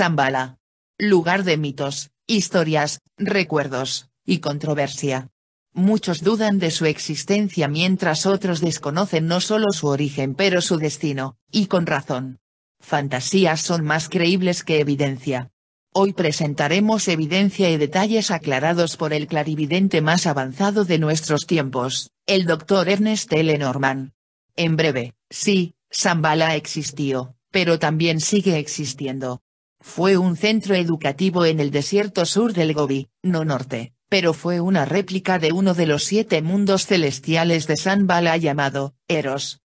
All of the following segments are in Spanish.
Zambala. Lugar de mitos, historias, recuerdos, y controversia. Muchos dudan de su existencia mientras otros desconocen no solo su origen pero su destino, y con razón. Fantasías son más creíbles que evidencia. Hoy presentaremos evidencia y detalles aclarados por el clarividente más avanzado de nuestros tiempos, el doctor Ernest L. Norman. En breve, sí, Zambala existió, pero también sigue existiendo. Fue un centro educativo en el desierto sur del Gobi, no norte, pero fue una réplica de uno de los siete mundos celestiales de Sambala llamado, Eros.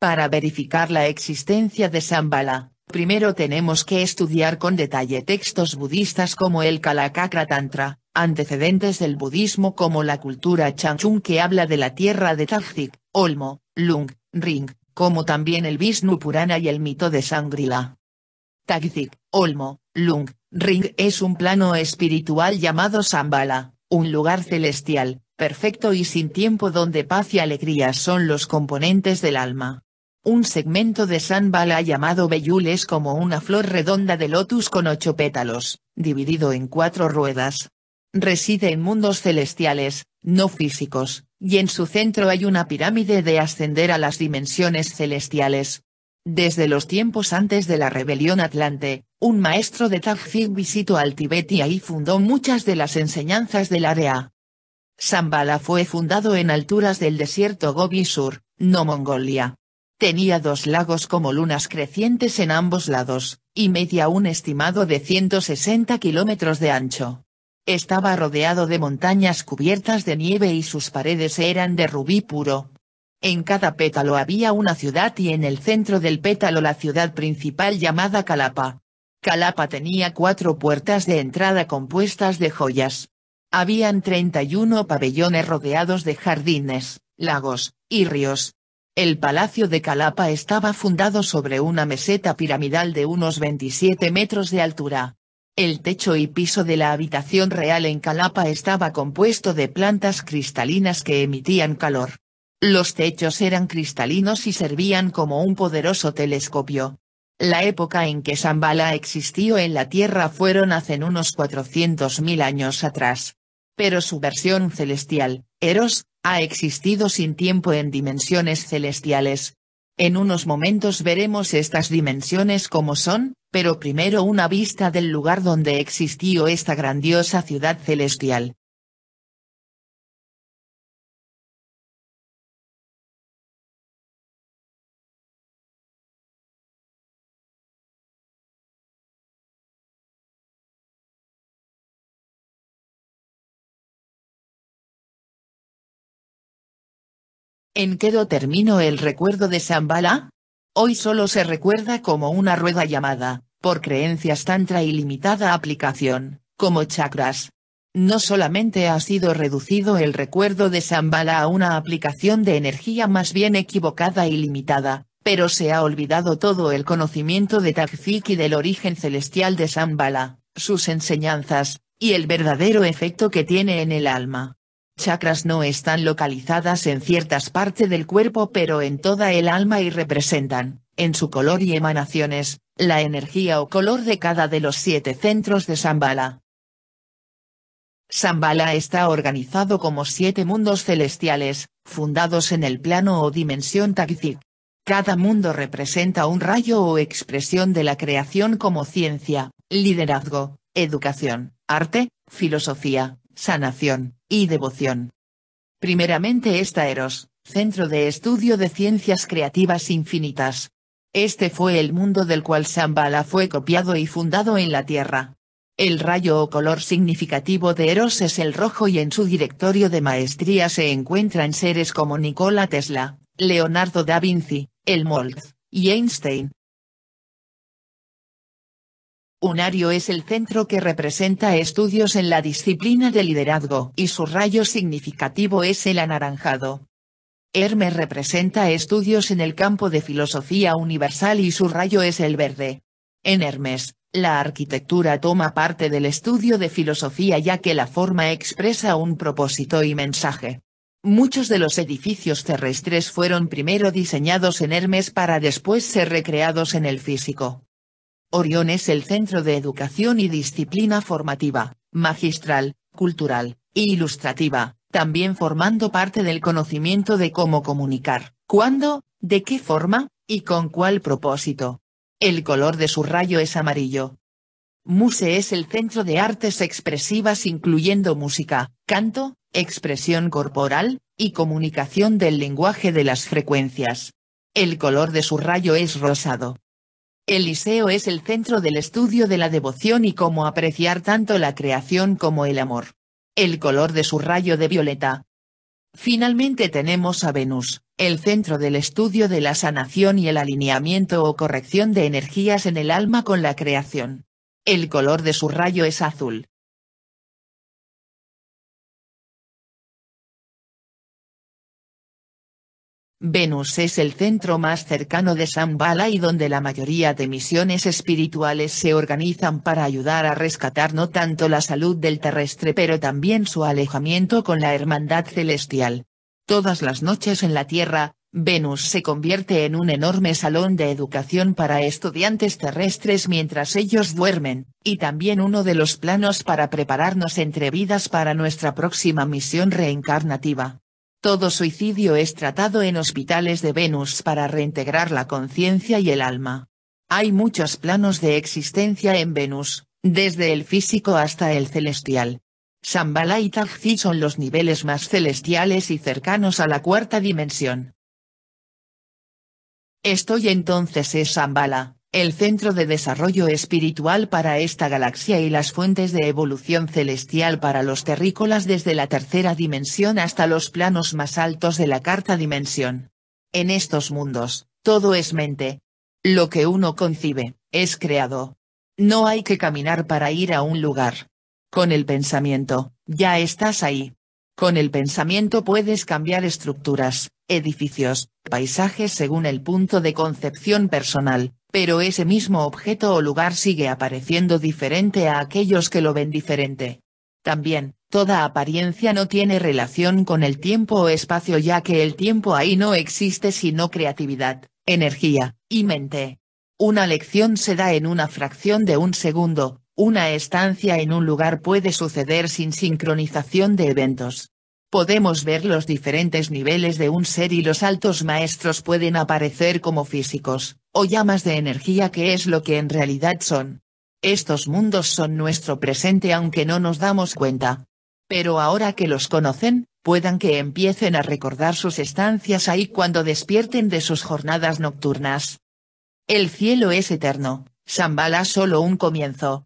Para verificar la existencia de Sambala, primero tenemos que estudiar con detalle textos budistas como el Kalakakra Tantra, antecedentes del budismo como la cultura Changchun que habla de la tierra de Tajik, Olmo, Lung, Ring, como también el Vishnu Purana y el mito de Sangrila. Tagzik, Olmo, Lung, Ring es un plano espiritual llamado Sambala, un lugar celestial, perfecto y sin tiempo donde paz y alegría son los componentes del alma. Un segmento de Sambala llamado Beyul es como una flor redonda de lotus con ocho pétalos, dividido en cuatro ruedas. Reside en mundos celestiales, no físicos, y en su centro hay una pirámide de ascender a las dimensiones celestiales, desde los tiempos antes de la rebelión atlante, un maestro de Tajfik visitó al Tibet y ahí fundó muchas de las enseñanzas del área. Sambala fue fundado en alturas del desierto Gobi Sur, no Mongolia. Tenía dos lagos como lunas crecientes en ambos lados, y media un estimado de 160 kilómetros de ancho. Estaba rodeado de montañas cubiertas de nieve y sus paredes eran de rubí puro, en cada pétalo había una ciudad y en el centro del pétalo la ciudad principal llamada Calapa. Calapa tenía cuatro puertas de entrada compuestas de joyas. Habían 31 pabellones rodeados de jardines, lagos, y ríos. El Palacio de Calapa estaba fundado sobre una meseta piramidal de unos 27 metros de altura. El techo y piso de la habitación real en Calapa estaba compuesto de plantas cristalinas que emitían calor. Los techos eran cristalinos y servían como un poderoso telescopio. La época en que Shambhala existió en la Tierra fueron hace unos 400.000 años atrás. Pero su versión celestial, Eros, ha existido sin tiempo en dimensiones celestiales. En unos momentos veremos estas dimensiones como son, pero primero una vista del lugar donde existió esta grandiosa ciudad celestial. ¿En qué do termino el recuerdo de Zambala? Hoy solo se recuerda como una rueda llamada, por creencias tantra y limitada aplicación, como chakras. No solamente ha sido reducido el recuerdo de Zambala a una aplicación de energía más bien equivocada y limitada, pero se ha olvidado todo el conocimiento de Takfik y del origen celestial de Zambala, sus enseñanzas, y el verdadero efecto que tiene en el alma. Chakras no están localizadas en ciertas partes del cuerpo pero en toda el alma y representan, en su color y emanaciones, la energía o color de cada de los siete centros de Sambala. Sambala está organizado como siete mundos celestiales, fundados en el plano o dimensión Takzik. Cada mundo representa un rayo o expresión de la creación como ciencia, liderazgo, educación, arte, filosofía, sanación, y devoción. Primeramente está Eros, centro de estudio de ciencias creativas infinitas. Este fue el mundo del cual Shambhala fue copiado y fundado en la Tierra. El rayo o color significativo de Eros es el rojo y en su directorio de maestría se encuentran seres como Nikola Tesla, Leonardo da Vinci, el Helmholtz y Einstein. Unario es el centro que representa estudios en la disciplina de liderazgo y su rayo significativo es el anaranjado. Hermes representa estudios en el campo de filosofía universal y su rayo es el verde. En Hermes, la arquitectura toma parte del estudio de filosofía ya que la forma expresa un propósito y mensaje. Muchos de los edificios terrestres fueron primero diseñados en Hermes para después ser recreados en el físico. Orión es el centro de educación y disciplina formativa, magistral, cultural, e ilustrativa, también formando parte del conocimiento de cómo comunicar, cuándo, de qué forma, y con cuál propósito. El color de su rayo es amarillo. Muse es el centro de artes expresivas incluyendo música, canto, expresión corporal, y comunicación del lenguaje de las frecuencias. El color de su rayo es rosado. Eliseo es el centro del estudio de la devoción y cómo apreciar tanto la creación como el amor. El color de su rayo de violeta. Finalmente tenemos a Venus, el centro del estudio de la sanación y el alineamiento o corrección de energías en el alma con la creación. El color de su rayo es azul. Venus es el centro más cercano de Shambhala y donde la mayoría de misiones espirituales se organizan para ayudar a rescatar no tanto la salud del terrestre pero también su alejamiento con la hermandad celestial. Todas las noches en la Tierra, Venus se convierte en un enorme salón de educación para estudiantes terrestres mientras ellos duermen, y también uno de los planos para prepararnos entre vidas para nuestra próxima misión reencarnativa. Todo suicidio es tratado en hospitales de Venus para reintegrar la conciencia y el alma. Hay muchos planos de existencia en Venus, desde el físico hasta el celestial. Shambhala y Tajzi son los niveles más celestiales y cercanos a la cuarta dimensión. Estoy entonces es Shambhala, el centro de desarrollo espiritual para esta galaxia y las fuentes de evolución celestial para los terrícolas desde la tercera dimensión hasta los planos más altos de la carta dimensión. En estos mundos, todo es mente. Lo que uno concibe, es creado. No hay que caminar para ir a un lugar. Con el pensamiento, ya estás ahí. Con el pensamiento puedes cambiar estructuras, edificios, paisajes según el punto de concepción personal, pero ese mismo objeto o lugar sigue apareciendo diferente a aquellos que lo ven diferente. También, toda apariencia no tiene relación con el tiempo o espacio ya que el tiempo ahí no existe sino creatividad, energía, y mente. Una lección se da en una fracción de un segundo, una estancia en un lugar puede suceder sin sincronización de eventos. Podemos ver los diferentes niveles de un ser y los altos maestros pueden aparecer como físicos, o llamas de energía que es lo que en realidad son. Estos mundos son nuestro presente aunque no nos damos cuenta. Pero ahora que los conocen, puedan que empiecen a recordar sus estancias ahí cuando despierten de sus jornadas nocturnas. El cielo es eterno, Shambhala solo un comienzo.